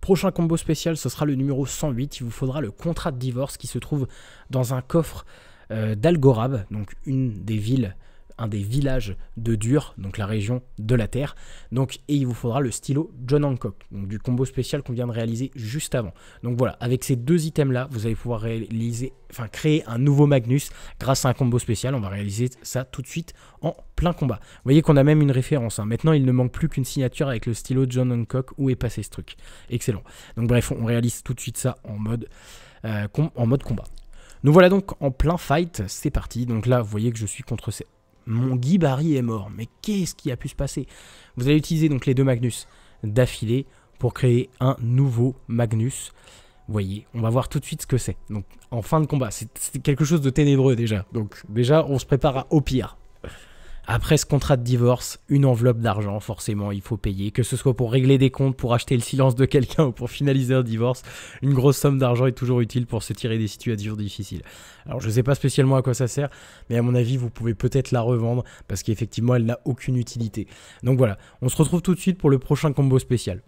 Prochain combo spécial, ce sera le numéro 108. Il vous faudra le contrat de divorce qui se trouve dans un coffre euh, d'Algorab, donc une des villes un des villages de Dur, donc la région de la Terre. Donc, et il vous faudra le stylo John Hancock, donc du combo spécial qu'on vient de réaliser juste avant. Donc voilà, avec ces deux items-là, vous allez pouvoir réaliser, enfin créer un nouveau Magnus grâce à un combo spécial. On va réaliser ça tout de suite en plein combat. Vous voyez qu'on a même une référence. Hein. Maintenant, il ne manque plus qu'une signature avec le stylo John Hancock. Où est passé ce truc Excellent. Donc bref, on réalise tout de suite ça en mode, euh, combat. Nous voilà donc en plein fight, c'est parti. Donc là, vous voyez que je suis contre ces... Mon Guy Barry est mort. Mais qu'est-ce qui a pu se passer Vous allez utiliser donc les deux Magnus d'affilée pour créer un nouveau Magnus. Vous Voyez, on va voir tout de suite ce que c'est. Donc en fin de combat, c'est quelque chose de ténébreux déjà. Donc déjà, on se prépare au pire. Après ce contrat de divorce, une enveloppe d'argent, forcément, il faut payer, que ce soit pour régler des comptes, pour acheter le silence de quelqu'un ou pour finaliser un divorce, une grosse somme d'argent est toujours utile pour se tirer des situations difficiles. Alors je ne sais pas spécialement à quoi ça sert, mais à mon avis, vous pouvez peut-être la revendre parce qu'effectivement, elle n'a aucune utilité. Donc voilà, on se retrouve tout de suite pour le prochain combo spécial.